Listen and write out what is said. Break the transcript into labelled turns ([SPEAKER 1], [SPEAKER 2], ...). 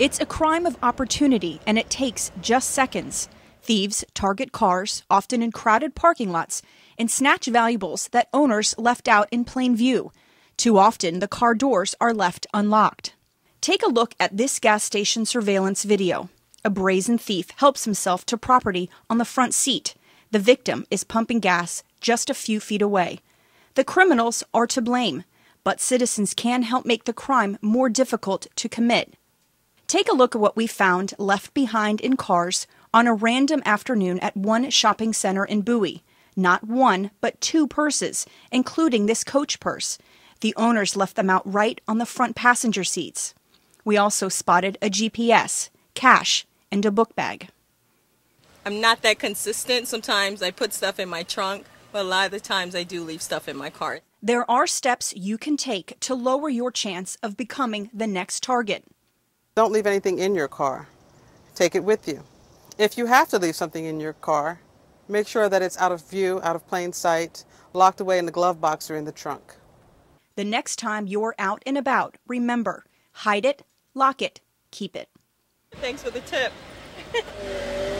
[SPEAKER 1] It's a crime of opportunity, and it takes just seconds. Thieves target cars, often in crowded parking lots, and snatch valuables that owners left out in plain view. Too often, the car doors are left unlocked. Take a look at this gas station surveillance video. A brazen thief helps himself to property on the front seat. The victim is pumping gas just a few feet away. The criminals are to blame, but citizens can help make the crime more difficult to commit. Take a look at what we found left behind in cars on a random afternoon at one shopping center in Bowie. Not one, but two purses, including this coach purse. The owners left them out right on the front passenger seats. We also spotted a GPS, cash, and a book bag.
[SPEAKER 2] I'm not that consistent. Sometimes I put stuff in my trunk, but a lot of the times I do leave stuff
[SPEAKER 1] in my car. There are steps you can take to lower your chance of becoming the next
[SPEAKER 3] target. Don't leave anything in your car. Take it with you. If you have to leave something in your car, make sure that it's out of view, out of plain sight, locked away in the glove box or in the trunk.
[SPEAKER 1] The next time you're out and about, remember hide it, lock it, keep it.
[SPEAKER 2] Thanks for the tip.